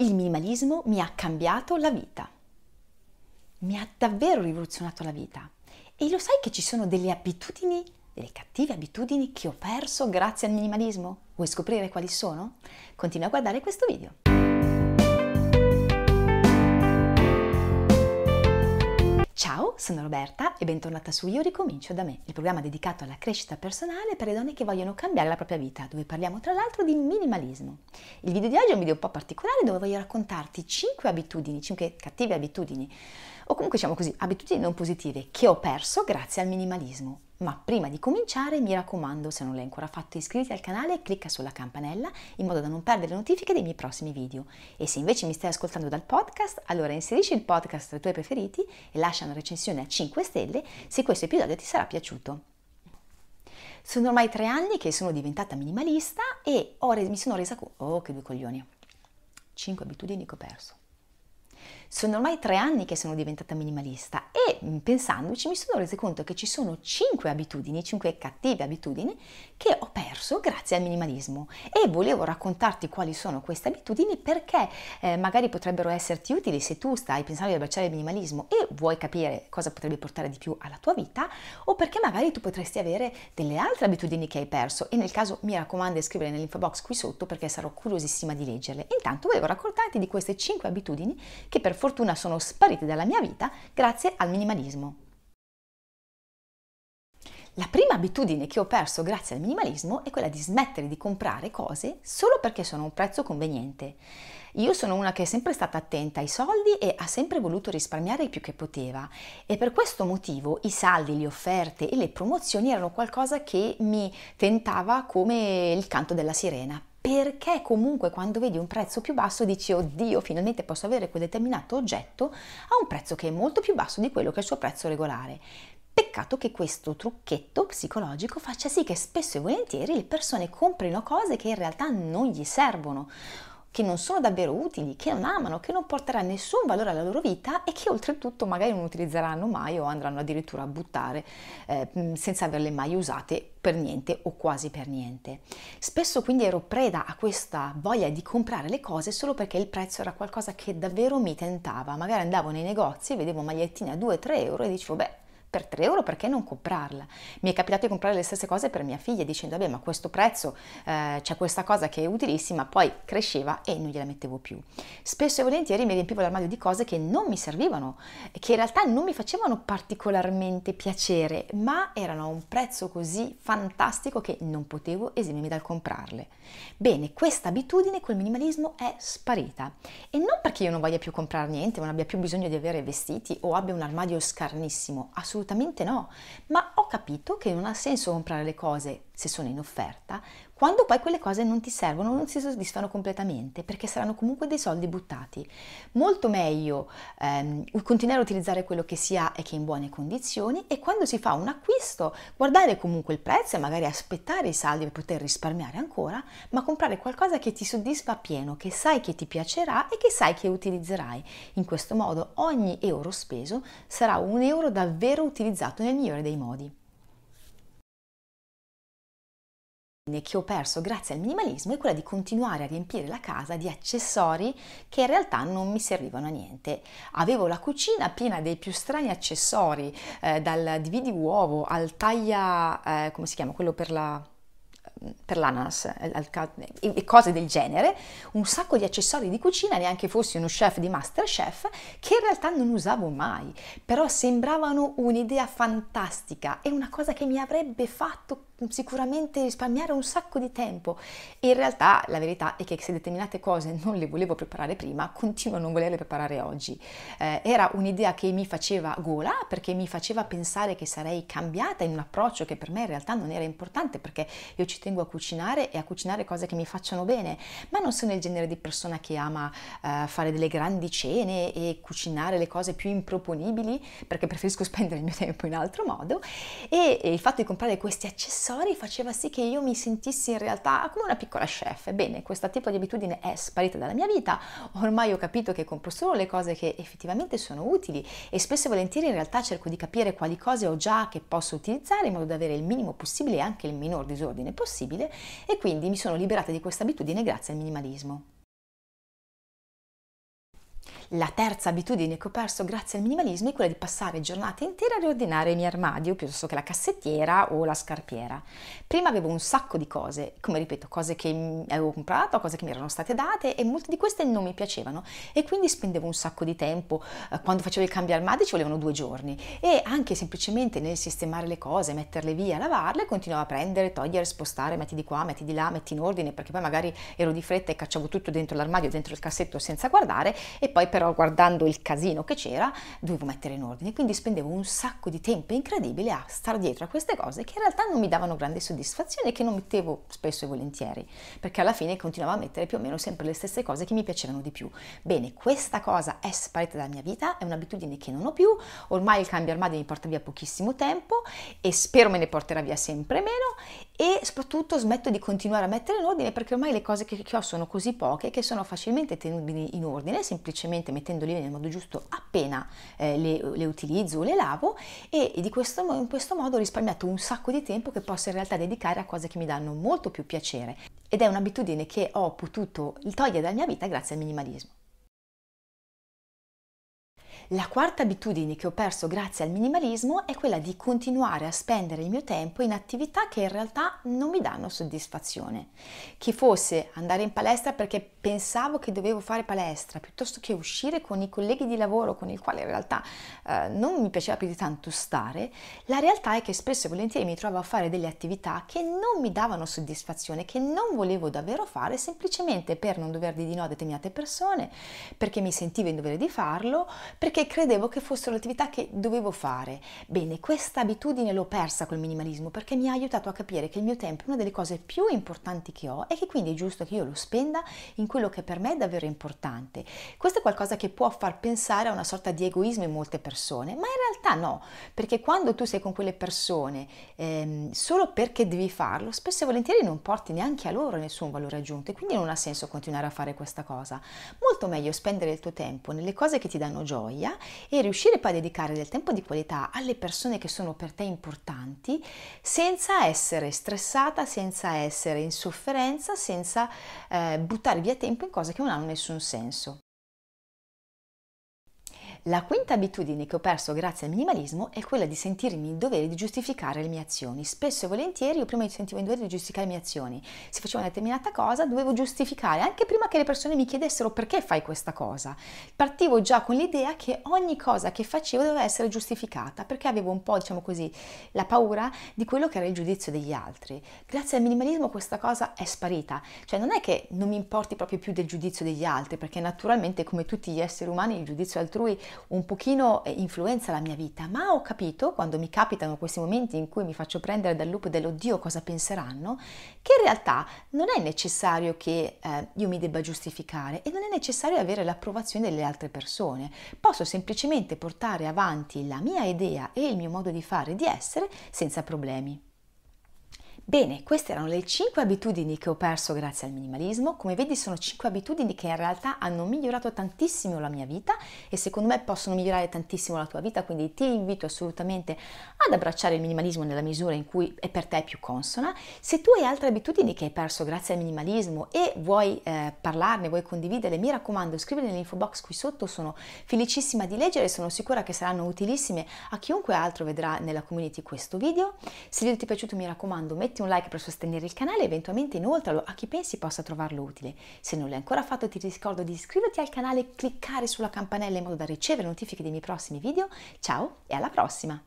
il minimalismo mi ha cambiato la vita. Mi ha davvero rivoluzionato la vita. E lo sai che ci sono delle abitudini, delle cattive abitudini che ho perso grazie al minimalismo? Vuoi scoprire quali sono? Continua a guardare questo video. sono Roberta e bentornata su Io Ricomincio da me, il programma dedicato alla crescita personale per le donne che vogliono cambiare la propria vita, dove parliamo tra l'altro di minimalismo. Il video di oggi è un video un po' particolare dove voglio raccontarti 5 abitudini, 5 cattive abitudini o comunque diciamo così, abitudini non positive che ho perso grazie al minimalismo. Ma prima di cominciare mi raccomando, se non l'hai ancora fatto, iscriviti al canale e clicca sulla campanella in modo da non perdere le notifiche dei miei prossimi video. E se invece mi stai ascoltando dal podcast, allora inserisci il podcast tra i tuoi preferiti e lascia una recensione a 5 stelle se questo episodio ti sarà piaciuto. Sono ormai tre anni che sono diventata minimalista e re- mi sono resa conto... Oh, che due coglioni! 5 abitudini che ho perso. Sono ormai tre anni che sono diventata minimalista e Mm, pensandoci mi sono resa conto che ci sono 5 abitudini, 5 cattive abitudini che ho perso grazie al minimalismo e volevo raccontarti quali sono queste abitudini perché eh, magari potrebbero esserti utili se tu stai pensando di abbracciare il minimalismo e vuoi capire cosa potrebbe portare di più alla tua vita o perché magari tu potresti avere delle altre abitudini che hai perso e nel caso mi raccomando scrivere nell'info box qui sotto perché sarò curiosissima di leggerle. Intanto volevo raccontarti di queste 5 abitudini che per fortuna sono sparite dalla mia vita grazie al minimalismo minimalismo. La prima abitudine che ho perso grazie al minimalismo è quella di smettere di comprare cose solo perché sono a un prezzo conveniente. Io sono una che è sempre stata attenta ai soldi e ha sempre voluto risparmiare il più che poteva e per questo motivo i saldi, le offerte e le promozioni erano qualcosa che mi tentava come il canto della sirena perché comunque quando vedi un prezzo più basso dici oddio finalmente posso avere quel determinato oggetto a un prezzo che è molto più basso di quello che è il suo prezzo regolare. Peccato che questo trucchetto psicologico faccia sì che spesso e volentieri le persone comprino cose che in realtà non gli servono che non sono davvero utili, che non amano, che non porteranno nessun valore alla loro vita e che oltretutto magari non utilizzeranno mai o andranno addirittura a buttare eh, senza averle mai usate per niente o quasi per niente. Spesso quindi ero preda a questa voglia di comprare le cose solo perché il prezzo era qualcosa che davvero mi tentava. Magari andavo nei negozi, vedevo magliettine a 2-3 euro e dicevo beh per 3 euro perché non comprarla? Mi è capitato di comprare le stesse cose per mia figlia dicendo vabbè ma questo prezzo eh, c'è questa cosa che è utilissima, poi cresceva e non gliela mettevo più. Spesso e volentieri mi riempivo l'armadio di cose che non mi servivano, che in realtà non mi facevano particolarmente piacere, ma erano a un prezzo così fantastico che non potevo esimermi dal comprarle. Bene, questa abitudine col minimalismo è sparita e non perché io non voglia più comprare niente, non abbia più bisogno di avere vestiti o abbia un armadio scarnissimo, assolutamente assolutamente no, ma ho capito che non ha senso comprare le cose se sono in offerta, quando poi quelle cose non ti servono, non si soddisfano completamente, perché saranno comunque dei soldi buttati. Molto meglio ehm, continuare a utilizzare quello che si ha e che è in buone condizioni e quando si fa un acquisto guardare comunque il prezzo e magari aspettare i saldi per poter risparmiare ancora, ma comprare qualcosa che ti soddisfa pieno, che sai che ti piacerà e che sai che utilizzerai. In questo modo ogni euro speso sarà un euro davvero utilizzato nel migliore dei modi. che ho perso grazie al minimalismo è quella di continuare a riempire la casa di accessori che in realtà non mi servivano a niente. Avevo la cucina piena dei più strani accessori, eh, dal dividi uovo al taglia, eh, come si chiama, quello per la per l'ananas eh, e cose del genere, un sacco di accessori di cucina, neanche fossi uno chef di Masterchef, che in realtà non usavo mai, però sembravano un'idea fantastica e una cosa che mi avrebbe fatto sicuramente risparmiare un sacco di tempo. In realtà la verità è che se determinate cose non le volevo preparare prima, continuo a non volerle preparare oggi. Eh, era un'idea che mi faceva gola perché mi faceva pensare che sarei cambiata in un approccio che per me in realtà non era importante perché io ci tengo a cucinare e a cucinare cose che mi facciano bene, ma non sono il genere di persona che ama eh, fare delle grandi cene e cucinare le cose più improponibili perché preferisco spendere il mio tempo in altro modo e, e il fatto di comprare questi accessori accessori faceva sì che io mi sentissi in realtà come una piccola chef. Bene, questo tipo di abitudine è sparita dalla mia vita, ormai ho capito che compro solo le cose che effettivamente sono utili e spesso e volentieri in realtà cerco di capire quali cose ho già che posso utilizzare in modo da avere il minimo possibile e anche il minor disordine possibile e quindi mi sono liberata di questa abitudine grazie al minimalismo. La terza abitudine che ho perso grazie al minimalismo è quella di passare giornate intere a riordinare i miei armadi, piuttosto che la cassettiera o la scarpiera. Prima avevo un sacco di cose, come ripeto, cose che avevo comprato, cose che mi erano state date e molte di queste non mi piacevano e quindi spendevo un sacco di tempo. Eh, quando facevo il cambio armadio ci volevano due giorni e anche semplicemente nel sistemare le cose, metterle via, lavarle, continuavo a prendere, togliere, spostare, metti di qua, metti di là, metti in ordine, perché poi magari ero di fretta e cacciavo tutto dentro l'armadio, dentro il cassetto senza guardare e poi per però guardando il casino che c'era dovevo mettere in ordine, quindi spendevo un sacco di tempo incredibile a star dietro a queste cose che in realtà non mi davano grande soddisfazione e che non mettevo spesso e volentieri, perché alla fine continuavo a mettere più o meno sempre le stesse cose che mi piacevano di più. Bene, questa cosa è sparita dalla mia vita, è un'abitudine che non ho più, ormai il cambio armadio mi porta via pochissimo tempo e spero me ne porterà via sempre meno e soprattutto smetto di continuare a mettere in ordine perché ormai le cose che, ho sono così poche che sono facilmente tenibili in ordine, semplicemente mettendoli nel modo giusto appena eh, le, le, utilizzo o le lavo e di questo, in questo modo ho risparmiato un sacco di tempo che posso in realtà dedicare a cose che mi danno molto più piacere ed è un'abitudine che ho potuto togliere dalla mia vita grazie al minimalismo. La quarta abitudine che ho perso grazie al minimalismo è quella di continuare a spendere il mio tempo in attività che in realtà non mi danno soddisfazione. Che fosse andare in palestra perché pensavo che dovevo fare palestra, piuttosto che uscire con i colleghi di lavoro con i quali in realtà eh, non mi piaceva più di tanto stare, la realtà è che spesso e volentieri mi trovo a fare delle attività che non mi davano soddisfazione, che non volevo davvero fare semplicemente per non dover dire di no a determinate persone, perché mi sentivo in dovere di farlo, perché perché credevo che fossero attività che dovevo fare. Bene, questa abitudine l'ho persa col minimalismo perché mi ha aiutato a capire che il mio tempo è una delle cose più importanti che ho e che quindi è giusto che io lo spenda in quello che per me è davvero importante. Questo è qualcosa che può far pensare a una sorta di egoismo in molte persone, ma in realtà no, perché quando tu sei con quelle persone ehm, solo perché devi farlo, spesso e volentieri non porti neanche a loro nessun valore aggiunto e quindi non ha senso continuare a fare questa cosa. Molto meglio spendere il tuo tempo nelle cose che ti danno gioia via e riuscire poi a dedicare del tempo di qualità alle persone che sono per te importanti senza essere stressata, senza essere in sofferenza, senza eh, buttare via tempo in cose che non hanno nessun senso. La quinta abitudine che ho perso grazie al minimalismo è quella di sentirmi in dovere di giustificare le mie azioni. Spesso e volentieri io prima mi sentivo in dovere di giustificare le mie azioni. Se facevo una determinata cosa dovevo giustificare, anche prima che le persone mi chiedessero perché fai questa cosa. Partivo già con l'idea che ogni cosa che facevo doveva essere giustificata, perché avevo un po', diciamo così, la paura di quello che era il giudizio degli altri. Grazie al minimalismo questa cosa è sparita. Cioè non è che non mi importi proprio più del giudizio degli altri, perché naturalmente come tutti gli esseri umani il giudizio altrui un pochino eh, influenza la mia vita, ma ho capito, quando mi capitano questi momenti in cui mi faccio prendere dal loop dell'oddio cosa penseranno, che in realtà non è necessario che eh, io mi debba giustificare e non è necessario avere l'approvazione delle altre persone. Posso semplicemente portare avanti la mia idea e il mio modo di fare e di essere senza problemi. Bene, queste erano le 5 abitudini che ho perso grazie al minimalismo. Come vedi sono 5 abitudini che in realtà hanno migliorato tantissimo la mia vita e secondo me possono migliorare tantissimo la tua vita, quindi ti invito assolutamente ad abbracciare il minimalismo nella misura in cui è per te più consona. Se tu hai altre abitudini che hai perso grazie al minimalismo e vuoi eh, parlarne, vuoi condividere, mi raccomando scrivile nell'info box qui sotto, sono felicissima di leggere e sono sicura che saranno utilissime a chiunque altro vedrà nella community questo video. Se il video ti è piaciuto mi raccomando metti metti un like per sostenere il canale e eventualmente inoltralo a chi pensi possa trovarlo utile. Se non l'hai ancora fatto ti ricordo di iscriverti al canale e cliccare sulla campanella in modo da ricevere notifiche dei miei prossimi video. Ciao e alla prossima!